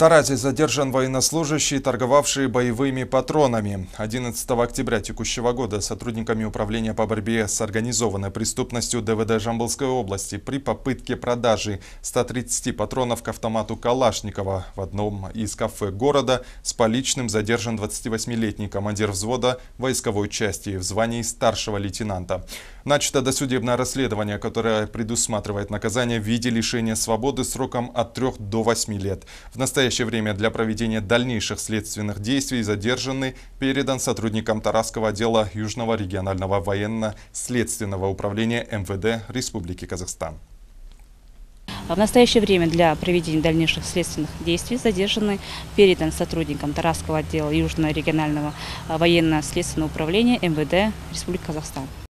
Таразе задержан военнослужащий, торговавший боевыми патронами. 11 октября текущего года сотрудниками Управления по борьбе с организованной преступностью ДВД Жамбылской области при попытке продажи 130 патронов к автомату Калашникова в одном из кафе города с поличным задержан 28-летний командир взвода войсковой части в звании старшего лейтенанта. Начато досудебное расследование, которое предусматривает наказание в виде лишения свободы сроком от 3 до 8 лет. В настоящее настоящее время для проведения дальнейших следственных действий задержанный передан сотрудникам Тарасского отдела Южного регионального военно-следственного управления МВД Республики Казахстан. В настоящее время для проведения дальнейших следственных действий задержанный передан сотрудникам Тарасского отдела Южного регионального а, военно-следственного управления МВД Республики Казахстан.